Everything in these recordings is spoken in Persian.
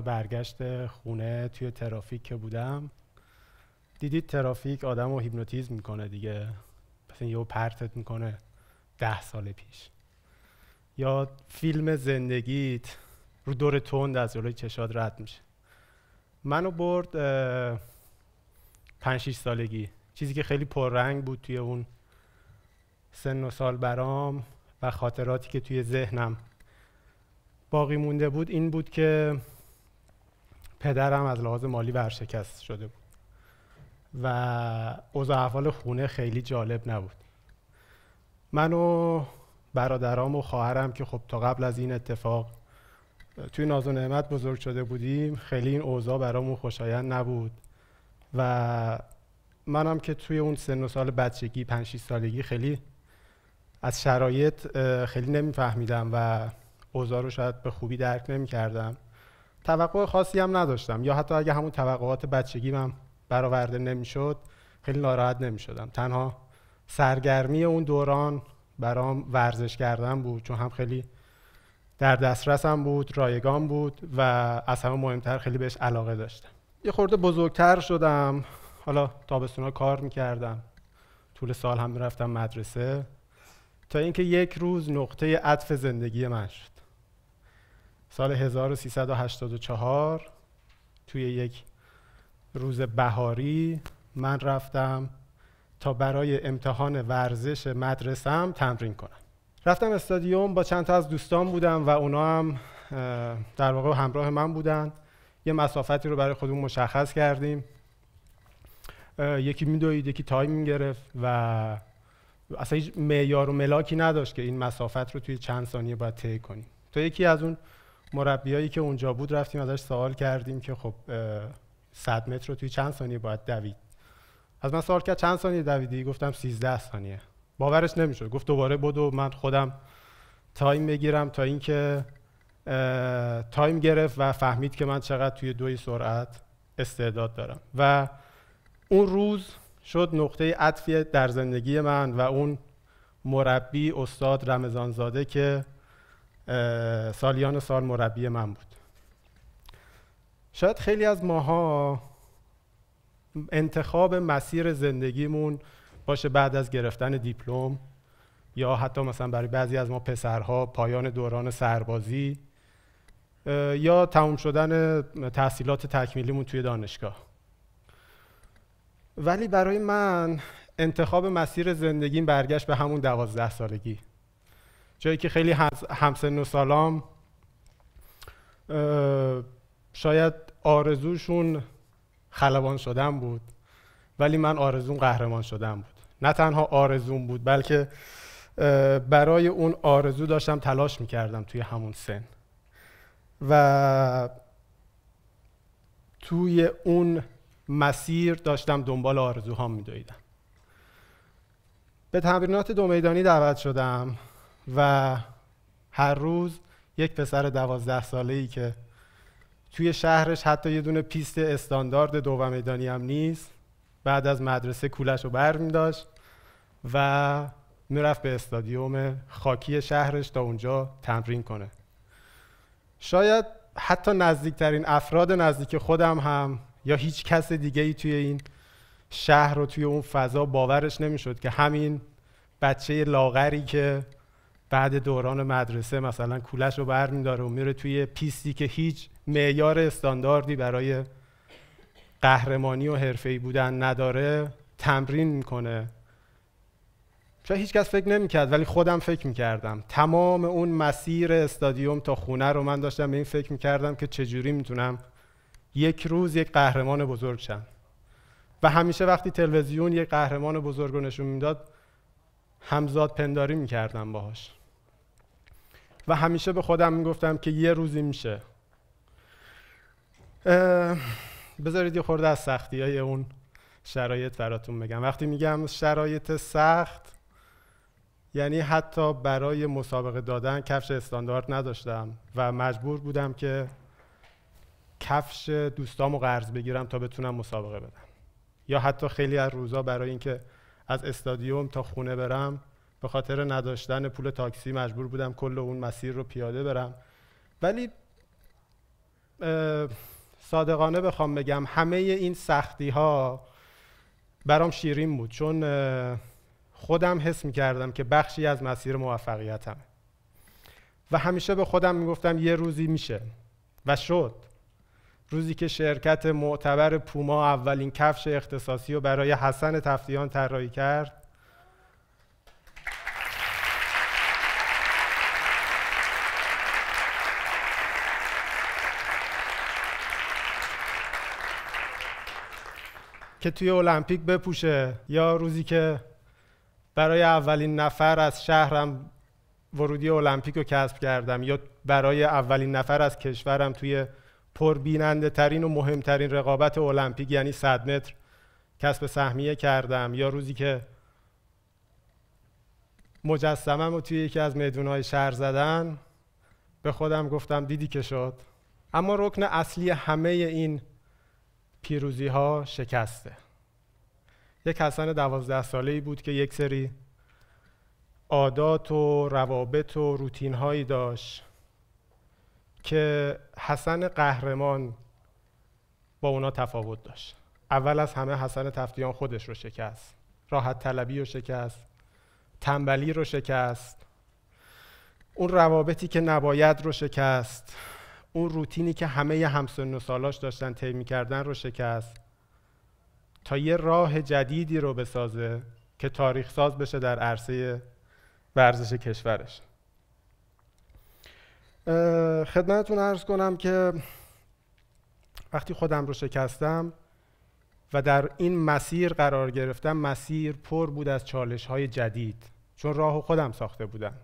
برگشت خونه توی ترافیک که بودم دیدید ترافیک آدم رو هیپنوتیزم میکنه دیگه مثلا یهو پرتت میکنه ده سال پیش یا فیلم زندگیت رو دور تند از جلوی چشاد رد میشه منو برد پنج سالگی چیزی که خیلی پررنگ بود توی اون سن و سال برام و خاطراتی که توی ذهنم باقی مونده بود این بود که پدرم از لحاظ مالی ورشکست شده بود و اوضاع احوال خونه خیلی جالب نبود من و برادرام و خواهرم که خب تا قبل از این اتفاق توی ناز و نعمت بزرگ شده بودیم خیلی این اوضاع برامون خوشایند نبود و منم که توی اون سن و سال بچگی 5 سالگی خیلی از شرایط خیلی نمیفهمیدم و اوضاع رو شاید به خوبی درک نمیکردم توقع خاصی هم نداشتم یا حتی اگه همون توقعات بچگیم هم برآورده نمیشد خیلی ناراحت نمیشدم تنها سرگرمی اون دوران برام ورزش کردن بود چون هم خیلی در دسترسم بود رایگان بود و از همه مهمتر خیلی بهش علاقه داشتم یه خورده بزرگتر شدم حالا تابستونا کار میکردم طول سال هم میرفتم مدرسه تا اینکه یک روز نقطه عطف زندگی من شد سال 1384 توی یک روز بهاری من رفتم تا برای امتحان ورزش مدرسم تمرین کنم رفتم استادیوم با چند تا از دوستان بودم و اونا هم در واقع همراه من بودن یه مسافتی رو برای خودمون مشخص کردیم یکی میدوید یکی تایم گرفت و اصلا هیچ معیار و ملاکی نداشت که این مسافت رو توی چند ثانیه باید طی کنیم تا یکی از اون مربیایی که اونجا بود رفتیم ازش سوال کردیم که خب 100 متر رو توی چند ثانیه باید دوید از من سوال کرد چند ثانیه دویدی گفتم 13 ثانیه باورش نمیشد گفت دوباره بدو من خودم تایم بگیرم تا اینکه تایم گرفت و فهمید که من چقدر توی دوی سرعت استعداد دارم و اون روز شد نقطه عطفی در زندگی من و اون مربی استاد رمضانزاده که سالیان سال مربی من بود شاید خیلی از ماها انتخاب مسیر زندگیمون باشه بعد از گرفتن دیپلم یا حتی مثلا برای بعضی از ما پسرها پایان دوران سربازی یا تموم شدن تحصیلات تکمیلیمون توی دانشگاه ولی برای من انتخاب مسیر زندگیم برگشت به همون دوازده سالگی جایی که خیلی همسن و سالام شاید آرزوشون خلبان شدن بود ولی من آرزوم قهرمان شدن بود نه تنها آرزوم بود بلکه برای اون آرزو داشتم تلاش میکردم توی همون سن و توی اون مسیر داشتم دنبال آرزوهام میدویدم به تمرینات دو میدانی دعوت شدم و هر روز یک پسر دوازده ساله ای که توی شهرش حتی یه دونه پیست استاندارد دو میدانی هم نیست بعد از مدرسه کولش رو بر داشت و میرفت به استادیوم خاکی شهرش تا اونجا تمرین کنه شاید حتی نزدیکترین افراد نزدیک خودم هم یا هیچ کس دیگه ای توی این شهر و توی اون فضا باورش نمیشد که همین بچه لاغری که بعد دوران مدرسه مثلا کولش رو برمیداره و میره توی پیستی که هیچ معیار استانداردی برای قهرمانی و حرفه‌ای بودن نداره تمرین میکنه شاید هیچکس فکر نمیکرد ولی خودم فکر میکردم تمام اون مسیر استادیوم تا خونه رو من داشتم به این فکر میکردم که چجوری میتونم یک روز یک قهرمان بزرگ شم و همیشه وقتی تلویزیون یک قهرمان بزرگ رو نشون میداد همزاد پنداری میکردم باهاش و همیشه به خودم میگفتم که یه روزی میشه بذارید یه خورده از سختی های اون شرایط براتون بگم وقتی میگم شرایط سخت یعنی حتی برای مسابقه دادن کفش استاندارد نداشتم و مجبور بودم که کفش دوستامو قرض بگیرم تا بتونم مسابقه بدم یا حتی خیلی از روزا برای اینکه از استادیوم تا خونه برم به خاطر نداشتن پول تاکسی مجبور بودم کل اون مسیر رو پیاده برم ولی صادقانه بخوام بگم همه این سختی ها برام شیرین بود چون خودم حس می کردم که بخشی از مسیر موفقیتم و همیشه به خودم می گفتم یه روزی میشه و شد روزی که شرکت معتبر پوما اولین کفش اختصاصی رو برای حسن تفتیان طراحی کرد که توی المپیک بپوشه یا روزی که برای اولین نفر از شهرم ورودی المپیک رو کسب کردم یا برای اولین نفر از کشورم توی پربیننده ترین و مهمترین رقابت المپیک یعنی 100 متر کسب سهمیه کردم یا روزی که مجسمم رو توی یکی از میدونهای شهر زدن به خودم گفتم دیدی که شد اما رکن اصلی همه این پیروزی ها شکسته یک حسن دوازده ساله بود که یک سری عادات و روابط و روتین هایی داشت که حسن قهرمان با اونا تفاوت داشت اول از همه حسن تفتیان خودش رو شکست راحت طلبی رو شکست تنبلی رو شکست اون روابطی که نباید رو شکست اون روتینی که همه همسن و سالاش داشتن طی کردن رو شکست تا یه راه جدیدی رو بسازه که تاریخ ساز بشه در عرصه ورزش کشورش خدمتتون عرض کنم که وقتی خودم رو شکستم و در این مسیر قرار گرفتم مسیر پر بود از چالش های جدید چون راه خودم ساخته بودم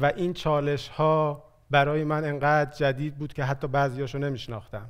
و این چالش ها برای من انقدر جدید بود که حتی بعضیاشو نمیشناختم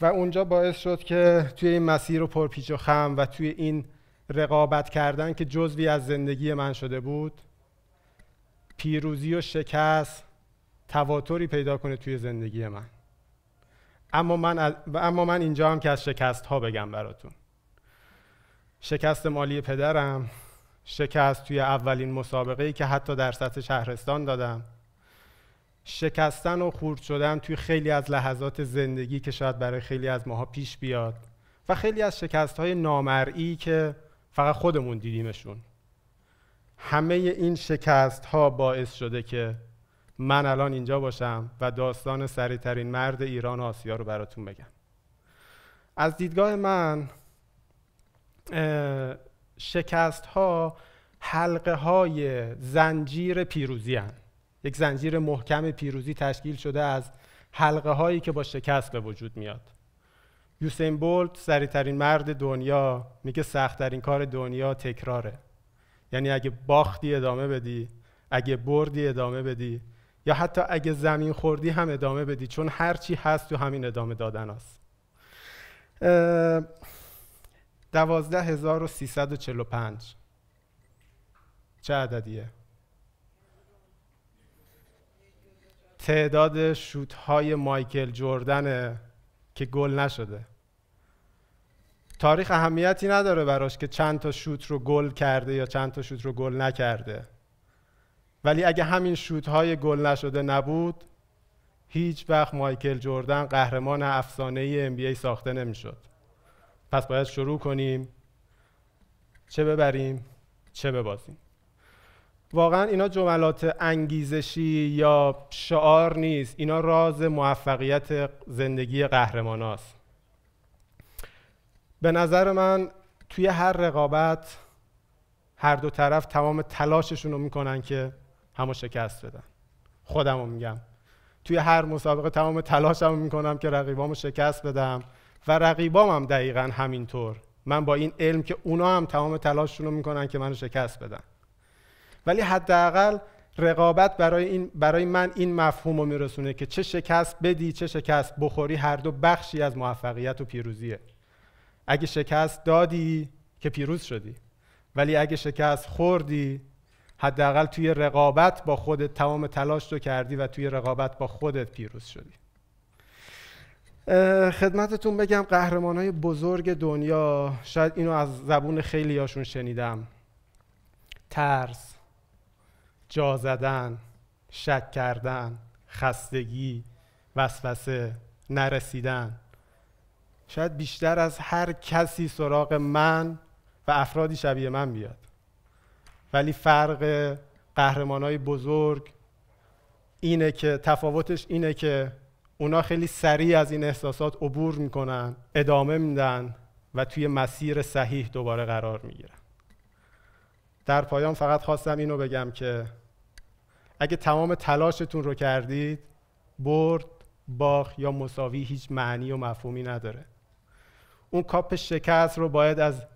و اونجا باعث شد که توی این مسیر و پرپیچ و خم و توی این رقابت کردن که جزوی از زندگی من شده بود پیروزی و شکست تواتری پیدا کنه توی زندگی من اما من, اما من اینجا هم که از شکست ها بگم براتون شکست مالی پدرم شکست توی اولین مسابقه ای که حتی در سطح شهرستان دادم شکستن و خورد شدن توی خیلی از لحظات زندگی که شاید برای خیلی از ماها پیش بیاد و خیلی از شکست های نامرئی که فقط خودمون دیدیمشون همه این شکست ها باعث شده که من الان اینجا باشم و داستان سریعترین مرد ایران و آسیا رو براتون بگم از دیدگاه من شکست ها حلقه های زنجیر پیروزی یک زنجیر محکم پیروزی تشکیل شده از حلقه هایی که با شکست به وجود میاد یوسین بولت سریعترین مرد دنیا میگه سختترین کار دنیا تکراره یعنی اگه باختی ادامه بدی اگه بردی ادامه بدی یا حتی اگه زمین خوردی هم ادامه بدی چون هر چی هست تو همین ادامه دادن است دوازده هزار و چه عددیه تعداد شوت های مایکل جردن که گل نشده تاریخ اهمیتی نداره براش که چند تا شوت رو گل کرده یا چند تا شوت رو گل نکرده ولی اگه همین شوت های گل نشده نبود هیچ وقت مایکل جردن قهرمان افسانه ای NBA ساخته نمیشد پس باید شروع کنیم چه ببریم چه ببازیم واقعا اینا جملات انگیزشی یا شعار نیست اینا راز موفقیت زندگی قهرمان است. به نظر من توی هر رقابت هر دو طرف تمام تلاششون رو میکنن که همو شکست بدن خودم رو میگم توی هر مسابقه تمام تلاشم رو میکنم که رقیبامو شکست بدم و رقیبام هم دقیقا همینطور من با این علم که اونا هم تمام تلاششون رو میکنن که منو شکست بدن ولی حداقل رقابت برای, این برای من این مفهوم رو میرسونه که چه شکست بدی چه شکست بخوری هر دو بخشی از موفقیت و پیروزیه اگه شکست دادی که پیروز شدی ولی اگه شکست خوردی حداقل توی رقابت با خودت تمام تلاش رو کردی و توی رقابت با خودت پیروز شدی خدمتتون بگم قهرمان های بزرگ دنیا شاید اینو از زبون خیلی هاشون شنیدم ترس جا زدن شک کردن خستگی وسوسه نرسیدن شاید بیشتر از هر کسی سراغ من و افرادی شبیه من بیاد ولی فرق های بزرگ اینه که تفاوتش اینه که اونا خیلی سریع از این احساسات عبور میکنن ادامه میدن و توی مسیر صحیح دوباره قرار میگیرن در پایان فقط خواستم اینو بگم که اگه تمام تلاشتون رو کردید برد باخ یا مساوی هیچ معنی و مفهومی نداره اون کاپ شکست رو باید از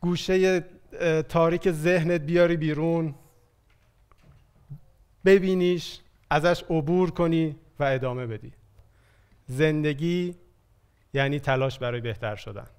گوشه تاریک ذهنت بیاری بیرون ببینیش ازش عبور کنی و ادامه بدی زندگی یعنی تلاش برای بهتر شدن